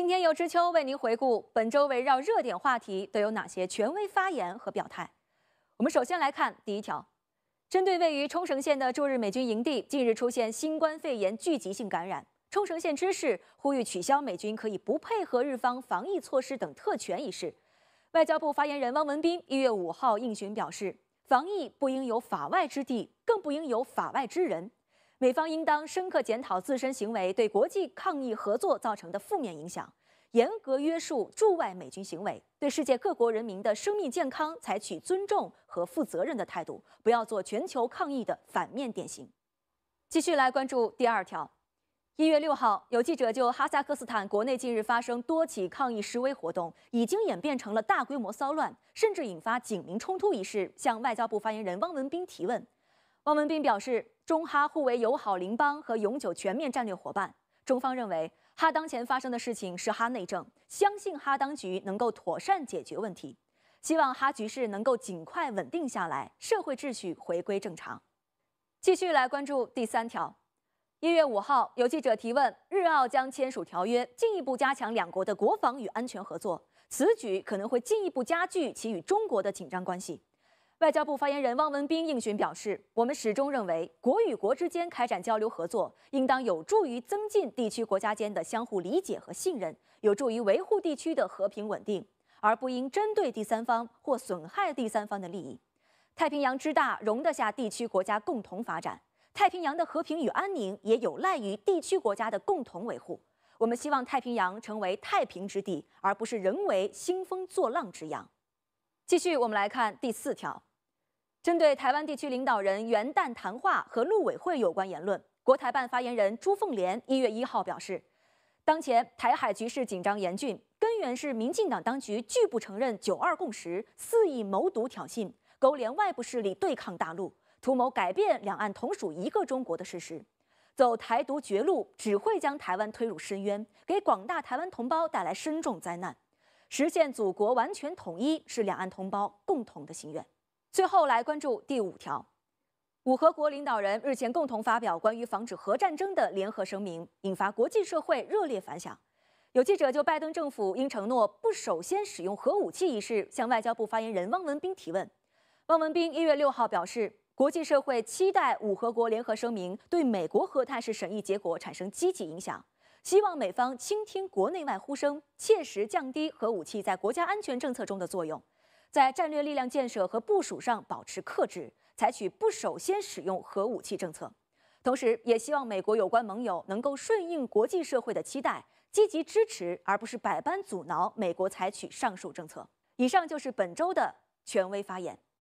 今天由知秋为您回顾本周围绕热点话题都有哪些权威发言和表态。我们首先来看第一条，针对位于冲绳县的驻日美军营地近日出现新冠肺炎聚集性感染，冲绳县知事呼吁取消美军可以不配合日方防疫措施等特权一事，外交部发言人汪文斌一月五号应询表示，防疫不应有法外之地，更不应有法外之人。美方应当深刻检讨自身行为对国际抗疫合作造成的负面影响，严格约束驻外美军行为，对世界各国人民的生命健康采取尊重和负责任的态度，不要做全球抗疫的反面典型。继续来关注第二条。一月六号，有记者就哈萨克斯坦国内近日发生多起抗议示威活动，已经演变成了大规模骚乱，甚至引发警民冲突一事，向外交部发言人汪文斌提问。汪文斌表示，中哈互为友好邻邦和永久全面战略伙伴。中方认为，哈当前发生的事情是哈内政，相信哈当局能够妥善解决问题，希望哈局势能够尽快稳定下来，社会秩序回归正常。继续来关注第三条。一月五号，有记者提问，日澳将签署条约，进一步加强两国的国防与安全合作，此举可能会进一步加剧其与中国的紧张关系。外交部发言人汪文斌应询表示，我们始终认为，国与国之间开展交流合作，应当有助于增进地区国家间的相互理解和信任，有助于维护地区的和平稳定，而不应针对第三方或损害第三方的利益。太平洋之大，容得下地区国家共同发展；太平洋的和平与安宁，也有赖于地区国家的共同维护。我们希望太平洋成为太平之地，而不是人为兴风作浪之洋。继续，我们来看第四条。针对台湾地区领导人元旦谈话和陆委会有关言论，国台办发言人朱凤莲一月一号表示，当前台海局势紧张严峻，根源是民进党当局拒不承认“九二共识”，肆意谋独挑衅，勾连外部势力对抗大陆，图谋改变两岸同属一个中国的事实。走台独绝路，只会将台湾推入深渊，给广大台湾同胞带来深重灾难。实现祖国完全统一是两岸同胞共同的心愿。最后来关注第五条，五和国领导人日前共同发表关于防止核战争的联合声明，引发国际社会热烈反响。有记者就拜登政府应承诺不首先使用核武器一事向外交部发言人汪文斌提问，汪文斌一月六号表示，国际社会期待五和国联合声明对美国核态势审议结果产生积极影响，希望美方倾听国内外呼声，切实降低核武器在国家安全政策中的作用。在战略力量建设和部署上保持克制，采取不首先使用核武器政策，同时也希望美国有关盟友能够顺应国际社会的期待，积极支持而不是百般阻挠美国采取上述政策。以上就是本周的权威发言。